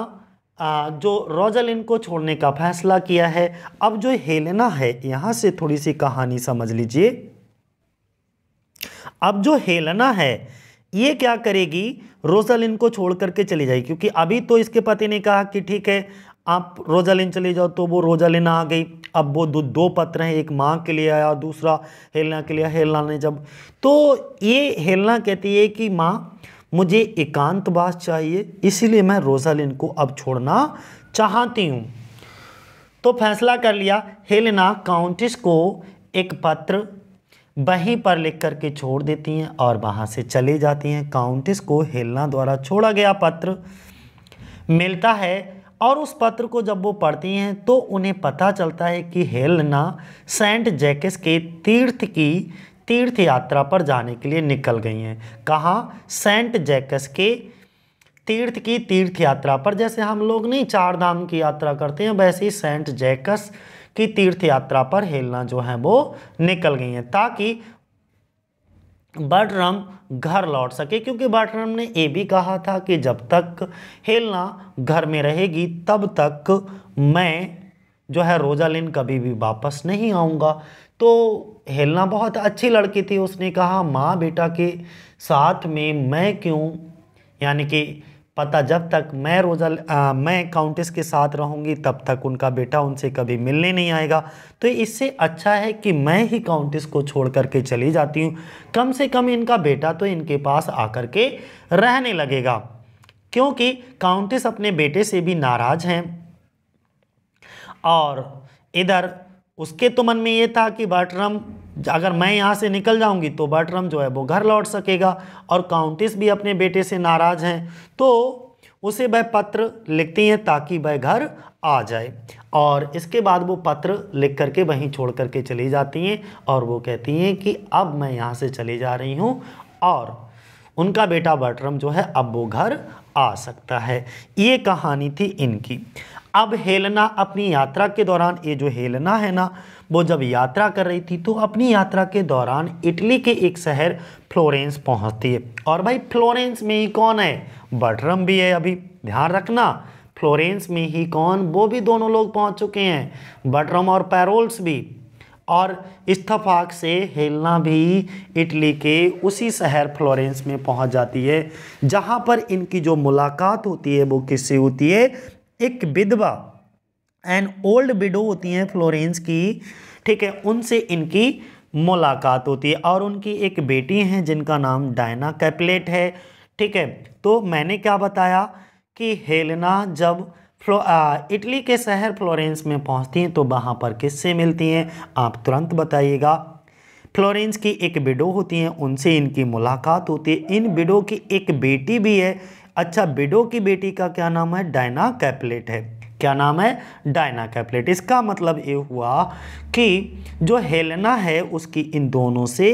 Speaker 1: जो रोजालिन को छोड़ने का फैसला किया है अब जो हेलेना है यहां से थोड़ी सी कहानी समझ लीजिए अब जो हेलेना है ये क्या करेगी रोजालिन को छोड़ करके चली जाएगी क्योंकि अभी तो इसके पति ने कहा कि ठीक है आप रोजालिन चले जाओ तो वो रोजालिन आ गई अब वो दो दो पत्र हैं एक माँ के लिए आया दूसरा हेलना के लिए हेलना ने जब तो ये हेलना कहती है कि माँ मुझे एकांतवास चाहिए इसीलिए मैं रोजालिन को अब छोड़ना चाहती हूँ तो फैसला कर लिया हेलेना काउंटिस को एक पत्र वहीं पर लिख करके छोड़ देती हैं और वहाँ से चले जाती हैं काउंटिस को हेलना द्वारा छोड़ा गया पत्र मिलता है और उस पत्र को जब वो पढ़ती हैं तो उन्हें पता चलता है कि हेलना सेंट जैकेस के तीर्थ की तीर्थ यात्रा पर जाने के लिए निकल गई हैं कहाँ सेंट जैकस के तीर्थ की तीर्थ यात्रा पर जैसे हम लोग नहीं चार धाम की यात्रा करते हैं वैसे ही सेंट जैकस की तीर्थ यात्रा पर हेलना जो है वो निकल गई हैं ताकि बटरम घर लौट सके क्योंकि बटरम ने ये भी कहा था कि जब तक हेलना घर में रहेगी तब तक मैं जो है रोजालिन कभी भी वापस नहीं आऊँगा तो हेलना बहुत अच्छी लड़की थी उसने कहा माँ बेटा के साथ में मैं क्यों यानी कि पता जब तक मैं रोजा आ, मैं काउंटेस के साथ रहूँगी तब तक उनका बेटा उनसे कभी मिलने नहीं आएगा तो इससे अच्छा है कि मैं ही काउंटेस को छोड़ करके चली जाती हूँ कम से कम इनका बेटा तो इनके पास आकर के रहने लगेगा क्योंकि काउंटेस अपने बेटे से भी नाराज़ हैं और इधर उसके तो मन में ये था कि बाटरम अगर मैं यहाँ से निकल जाऊँगी तो बटरम जो है वो घर लौट सकेगा और काउंटिस भी अपने बेटे से नाराज़ हैं तो उसे वह पत्र लिखती हैं ताकि वह घर आ जाए और इसके बाद वो पत्र लिख करके वहीं छोड़ करके चली जाती हैं और वो कहती हैं कि अब मैं यहाँ से चली जा रही हूँ और उनका बेटा बटरम जो है अब वो घर आ सकता है ये कहानी थी इनकी अब हेलना अपनी यात्रा के दौरान ये जो हेलना है ना वो जब यात्रा कर रही थी तो अपनी यात्रा के दौरान इटली के एक शहर फ्लोरेंस पहुंचती है और भाई फ्लोरेंस में ही कौन है बटरम भी है अभी ध्यान रखना फ्लोरेंस में ही कौन वो भी दोनों लोग पहुंच चुके हैं बटरम और पैरोल्स भी और इस्तफाक से हेलना भी इटली के उसी शहर फ्लोरेंस में पहुंच जाती है जहां पर इनकी जो मुलाकात होती है वो किससे होती है एक विधवा एंड ओल्ड विडो होती हैं फ्लोरेंस की ठीक है उनसे इनकी मुलाकात होती है और उनकी एक बेटी हैं जिनका नाम डायना कैपलेट है ठीक है तो मैंने क्या बताया कि हेलना जब फ्लो इटली के शहर फ्लोरेंस में पहुंचती हैं तो वहाँ पर किससे मिलती हैं आप तुरंत बताइएगा फ्लोरेंस की एक विडो होती हैं उनसे इनकी मुलाकात होती है इन विडो की एक बेटी भी है अच्छा बिडो की बेटी का क्या नाम है डायना कैपलेट है क्या नाम है डायना कैपलेट इसका मतलब ये हुआ कि जो हेलेना है उसकी इन दोनों से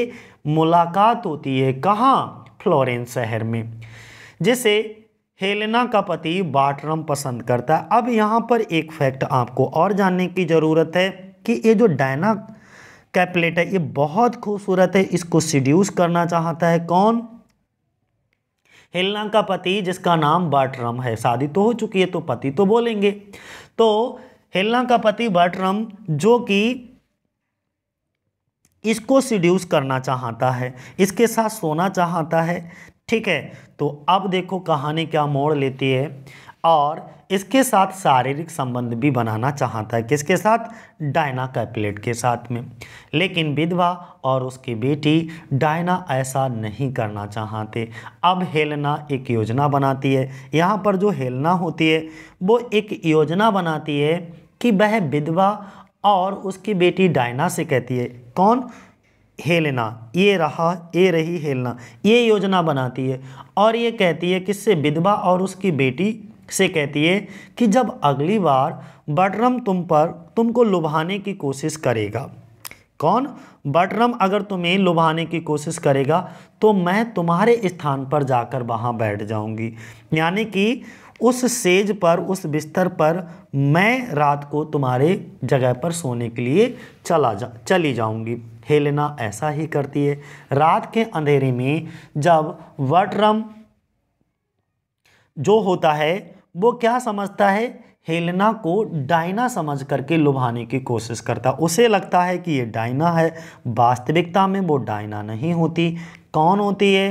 Speaker 1: मुलाकात होती है कहाँ फ्लोरेंस शहर में जिसे हेलेना का पति बाटरम पसंद करता है अब यहाँ पर एक फैक्ट आपको और जानने की ज़रूरत है कि ये जो डायना कैपलेट है ये बहुत खूबसूरत है इसको सीड्यूस करना चाहता है कौन हेलना का पति जिसका नाम बाटरम है शादी तो हो चुकी है तो पति तो बोलेंगे तो हेलना का पति बटरम जो कि इसको सीड्यूस करना चाहता है इसके साथ सोना चाहता है ठीक है तो अब देखो कहानी क्या मोड़ लेती है और इसके साथ शारीरिक संबंध भी बनाना चाहता है किसके साथ डायना कैपलेट के साथ में लेकिन विधवा और उसकी बेटी डायना ऐसा नहीं करना चाहते अब हेलना एक योजना बनाती है यहाँ पर जो हेलना होती है वो एक योजना बनाती है कि वह विधवा और उसकी बेटी डायना से कहती है कौन हेलना ये रहा ये रही हेलना ये योजना बनाती है और ये कहती है कि इससे विधवा और उसकी बेटी से कहती है कि जब अगली बार बटरम तुम पर तुमको लुभाने की कोशिश करेगा कौन बटरम अगर तुम्हें लुभाने की कोशिश करेगा तो मैं तुम्हारे स्थान पर जाकर वहाँ बैठ जाऊँगी यानी कि उस सेज पर उस बिस्तर पर मैं रात को तुम्हारे जगह पर सोने के लिए चला जा चली जाऊँगी हेलेना ऐसा ही करती है रात के अंधेरे में जब वटरम जो होता है वो क्या समझता है हेलना को डायना समझ करके लुभाने की कोशिश करता उसे लगता है कि ये डायना है वास्तविकता में वो डायना नहीं होती कौन होती है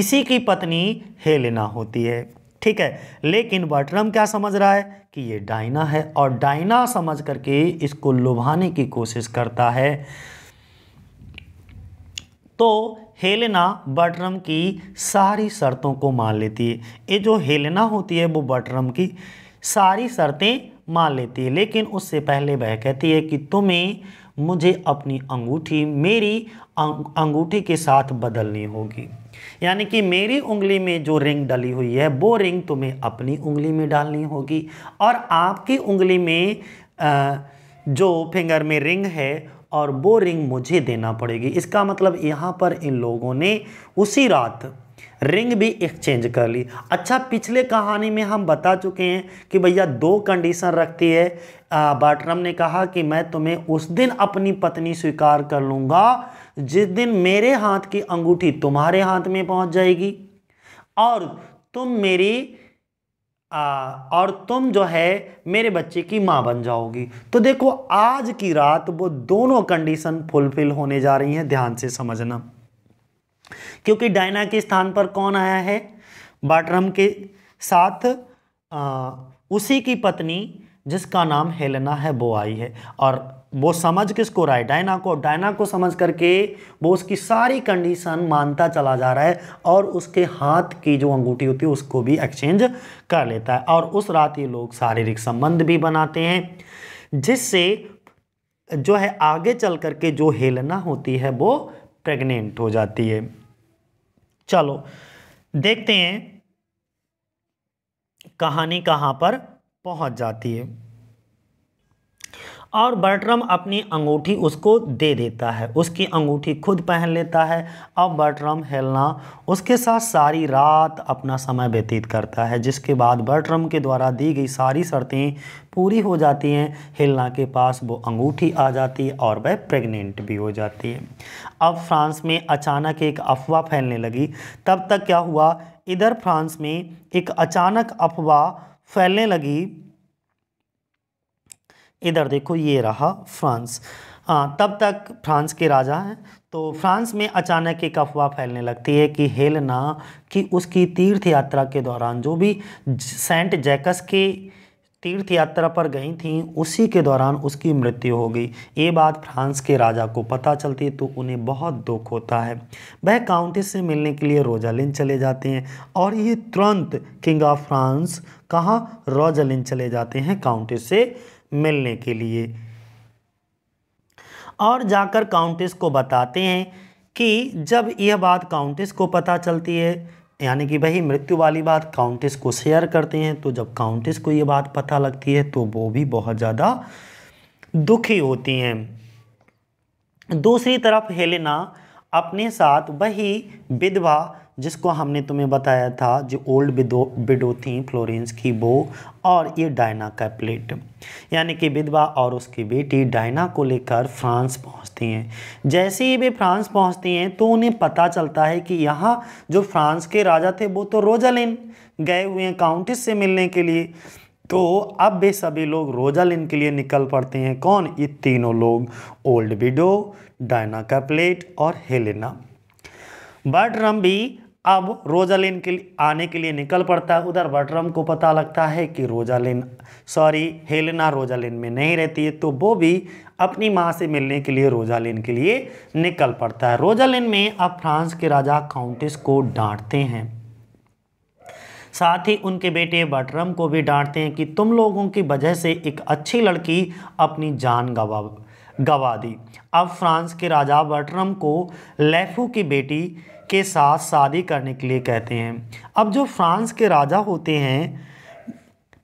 Speaker 1: इसी की पत्नी हेलना होती है ठीक है लेकिन बटरम क्या समझ रहा है कि ये डायना है और डायना समझ करके इसको लुभाने की कोशिश करता है तो हेलेना बटरम की सारी शर्तों को मान लेती है ये जो हेलेना होती है वो बटरम की सारी शर्तें मान लेती है लेकिन उससे पहले वह कहती है कि तुम्हें मुझे अपनी अंगूठी मेरी अंगूठी के साथ बदलनी होगी यानी कि मेरी उंगली में जो रिंग डली हुई है वो रिंग तुम्हें अपनी उंगली में डालनी होगी और आपकी उंगली में जो फिंगर में रिंग है और वो रिंग मुझे देना पड़ेगी इसका मतलब यहाँ पर इन लोगों ने उसी रात रिंग भी एक्सचेंज कर ली अच्छा पिछले कहानी में हम बता चुके हैं कि भैया दो कंडीशन रखती है बाटरम ने कहा कि मैं तुम्हें उस दिन अपनी पत्नी स्वीकार कर लूँगा जिस दिन मेरे हाथ की अंगूठी तुम्हारे हाथ में पहुँच जाएगी और तुम मेरी आ, और तुम जो है मेरे बच्चे की माँ बन जाओगी तो देखो आज की रात वो दोनों कंडीशन फुलफिल होने जा रही हैं ध्यान से समझना क्योंकि डायना के स्थान पर कौन आया है बाटरम के साथ आ, उसी की पत्नी जिसका नाम हेलेना है वो आई है और वो समझ किसको रहा है डायना को डायना को समझ करके वो उसकी सारी कंडीशन मानता चला जा रहा है और उसके हाथ की जो अंगूठी होती है उसको भी एक्सचेंज कर लेता है और उस रात ये लोग शारीरिक संबंध भी बनाते हैं जिससे जो है आगे चल करके जो हेलना होती है वो प्रेग्नेंट हो जाती है चलो देखते हैं कहानी कहाँ पर पहुंच जाती है और बर्ट्रम अपनी अंगूठी उसको दे देता है उसकी अंगूठी खुद पहन लेता है अब बर्ट्रम हेलना उसके साथ सारी रात अपना समय व्यतीत करता है जिसके बाद बर्ट्रम के द्वारा दी गई सारी शर्तें पूरी हो जाती हैं हिलना के पास वो अंगूठी आ जाती है और वह प्रेग्नेंट भी हो जाती है अब फ्रांस में अचानक एक अफवाह फैलने लगी तब तक क्या हुआ इधर फ्रांस में एक अचानक अफवाह फैलने लगी इधर देखो ये रहा फ्रांस हाँ तब तक फ्रांस के राजा हैं तो फ्रांस में अचानक एक अफवाह फैलने लगती है कि हेलना कि उसकी तीर्थ यात्रा के दौरान जो भी सेंट जैकस के तीर्थ यात्रा पर गई थी उसी के दौरान उसकी मृत्यु हो गई ये बात फ्रांस के राजा को पता चलती है तो उन्हें बहुत दुख होता है वह काउंटेस से मिलने के लिए रोजालिन चले जाते हैं और ये तुरंत किंग ऑफ फ्रांस कहाँ रोजालिन चले जाते हैं काउंटेस से मिलने के लिए और जाकर काउंटेस को बताते हैं कि जब यह बात काउंटेस को पता चलती है यानी कि भाई मृत्यु वाली बात काउंटेस को शेयर करते हैं तो जब काउंटेस को ये बात पता लगती है तो वो भी बहुत ज़्यादा दुखी होती हैं दूसरी तरफ हेलेना अपने साथ वही विधवा जिसको हमने तुम्हें बताया था जो ओल्ड विदो विडो थी फ्लोरेंस की वो और ये डायना कैपलेट यानी कि विधवा और उसकी बेटी डायना को लेकर फ्रांस पहुंचती हैं जैसे ही वे फ्रांस पहुंचती हैं तो उन्हें पता चलता है कि यहाँ जो फ्रांस के राजा थे वो तो रोजालिन गए हुए हैं काउंटिस से मिलने के लिए तो अब वे सभी लोग रोजालिन के लिए निकल पड़ते हैं कौन ये तीनों लोग ओल्ड विडो डायना कैपलेट और हेलेना बर्टरम भी अब रोजालिन के आने के लिए निकल पड़ता है उधर बटरम को पता लगता है कि रोजालिन सॉरी हेलेना रोजालिन में नहीं रहती है तो वो भी अपनी माँ से मिलने के लिए रोजालिन के लिए निकल पड़ता है रोजालिन में अब फ्रांस के राजा काउंटेस को डांटते हैं साथ ही उनके बेटे बटरम को भी डांटते हैं कि तुम लोगों की वजह से एक अच्छी लड़की अपनी जान गवा गवा दी अब फ्रांस के राजा बटरम को लेफू की बेटी के साथ शादी करने के लिए कहते हैं अब जो फ्रांस के राजा होते हैं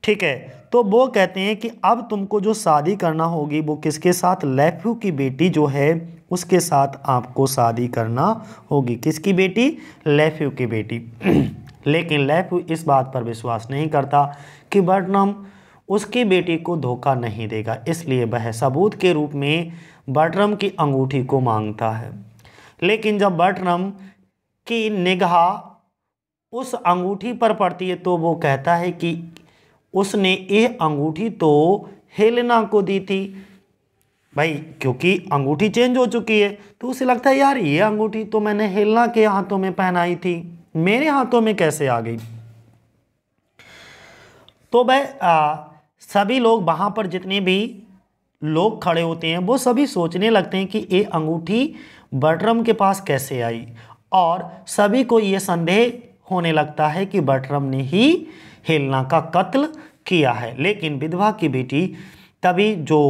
Speaker 1: ठीक है तो वो कहते हैं कि अब तुमको जो शादी करना होगी वो किसके साथ लेफ्यू की बेटी जो है उसके साथ आपको शादी करना होगी किसकी बेटी लेफ्यू की बेटी लेकिन लेफ्यू इस बात पर विश्वास नहीं करता कि बर्टनम उसकी बेटी को धोखा नहीं देगा इसलिए वह सबूत के रूप में बर्टनम की अंगूठी को मांगता है लेकिन जब बर्टनम कि निगाह उस अंगूठी पर पड़ती है तो वो कहता है कि उसने ये अंगूठी तो हेलेना को दी थी भाई क्योंकि अंगूठी चेंज हो चुकी है तो उसे लगता है यार ये अंगूठी तो मैंने हेलना के हाथों में पहनाई थी मेरे हाथों में कैसे आ गई तो भाई सभी लोग वहाँ पर जितने भी लोग खड़े होते हैं वो सभी सोचने लगते हैं कि ये अंगूठी बटरम के पास कैसे आई और सभी को ये संदेह होने लगता है कि बटरम ने ही हेलना का कत्ल किया है लेकिन विधवा की बेटी तभी जो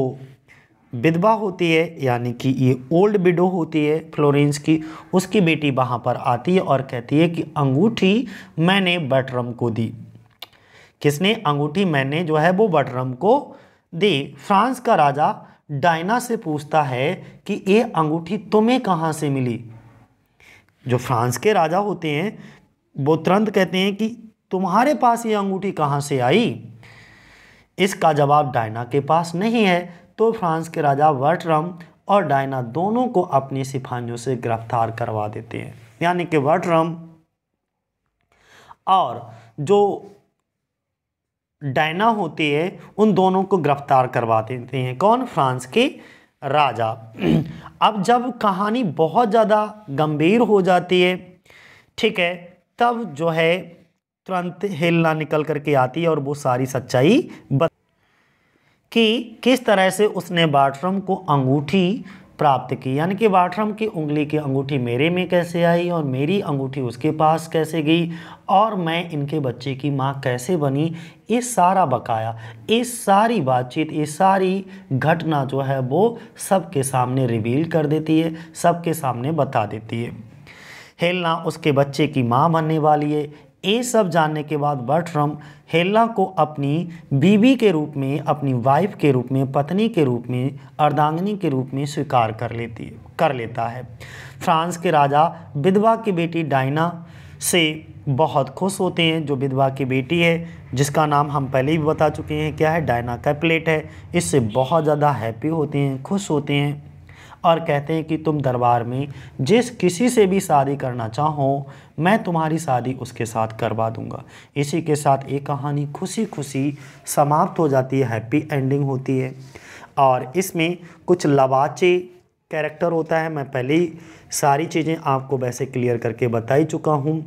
Speaker 1: विधवा होती है यानी कि ये ओल्ड विडो होती है फ्लोरेंस की उसकी बेटी वहाँ पर आती है और कहती है कि अंगूठी मैंने बटरम को दी किसने अंगूठी मैंने जो है वो बटरम को दी फ्रांस का राजा डायना से पूछता है कि ये अंगूठी तुम्हें कहाँ से मिली जो फ्रांस के राजा होते हैं वो तुरंत कहते हैं कि तुम्हारे पास ये अंगूठी कहाँ से आई इसका जवाब डायना के पास नहीं है तो फ्रांस के राजा वर्टरम और डायना दोनों को अपनी सिपाहियों से गिरफ्तार करवा देते हैं यानी कि वर्टरम और जो डायना होती है उन दोनों को गिरफ्तार करवा देते हैं कौन फ्रांस के राजा अब जब कहानी बहुत ज़्यादा गंभीर हो जाती है ठीक है तब जो है तुरंत हिलना निकल करके आती है और वो सारी सच्चाई बत कि किस तरह से उसने बाटरम को अंगूठी प्राप्त की यानी कि बाटरम की उंगली की अंगूठी मेरे में कैसे आई और मेरी अंगूठी उसके पास कैसे गई और मैं इनके बच्चे की माँ कैसे बनी ये सारा बकाया ये सारी बातचीत ये सारी घटना जो है वो सबके सामने रिवील कर देती है सबके सामने बता देती है हेलना उसके बच्चे की माँ बनने वाली है ये सब जानने के बाद बर्ट्रम हेलना को अपनी बीवी के रूप में अपनी वाइफ के रूप में पत्नी के रूप में अर्धांगनी के रूप में स्वीकार कर लेती कर लेता है फ्रांस के राजा विधवा की बेटी डायना से बहुत खुश होते हैं जो विधवा की बेटी है जिसका नाम हम पहले ही बता चुके हैं क्या है डायना कैपलेट है इससे बहुत ज़्यादा हैप्पी होते हैं खुश होते हैं और कहते हैं कि तुम दरबार में जिस किसी से भी शादी करना चाहो मैं तुम्हारी शादी उसके साथ करवा दूंगा इसी के साथ ये कहानी खुशी खुशी समाप्त हो जाती है हैप्पी एंडिंग होती है और इसमें कुछ लवाचे कैरेक्टर होता है मैं पहले ही सारी चीज़ें आपको वैसे क्लियर करके बता ही चुका हूँ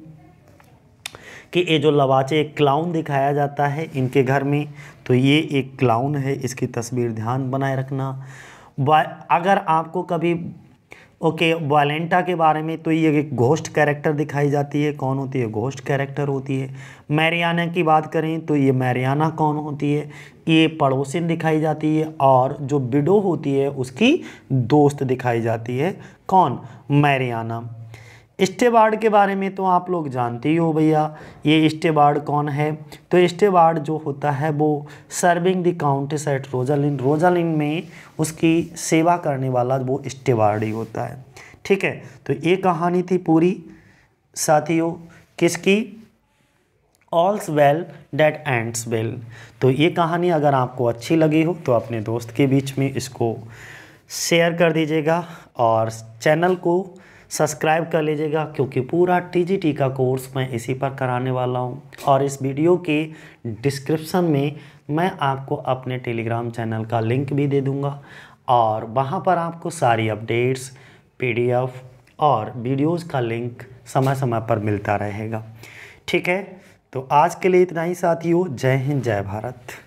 Speaker 1: कि ये जो लवाचे एक क्लाउन दिखाया जाता है इनके घर में तो ये एक क्लाउन है इसकी तस्वीर ध्यान बनाए रखना अगर आपको कभी ओके वालेंटा के बारे में तो ये एक घोष्ट कैरेक्टर दिखाई जाती है कौन होती है घोष्ट कैरेक्टर होती है मैरियाना की बात करें तो ये मैरियाना कौन होती है ये पड़ोसिन दिखाई जाती है और जो बिडो होती है उसकी दोस्त दिखाई जाती है कौन मैरियाना स्टेबार्ड के बारे में तो आप लोग जानते ही हो भैया ये स्टेबार्ड कौन है तो स्टेबार्ड जो होता है वो serving the countess at Rousillon Rousillon में उसकी सेवा करने वाला वो स्टेबार्ड ही होता है ठीक है तो ये कहानी थी पूरी साथियों किसकी all's well that ends well तो ये कहानी अगर आपको अच्छी लगी हो तो अपने दोस्त के बीच में इसको शेयर कर दीजिएगा और चैनल को सब्सक्राइब कर लीजिएगा क्योंकि पूरा टीजीटी का कोर्स मैं इसी पर कराने वाला हूँ और इस वीडियो के डिस्क्रिप्शन में मैं आपको अपने टेलीग्राम चैनल का लिंक भी दे दूँगा और वहाँ पर आपको सारी अपडेट्स पीडीएफ और वीडियोस का लिंक समय समय पर मिलता रहेगा ठीक है तो आज के लिए इतना ही साथियों जय हिंद जय भारत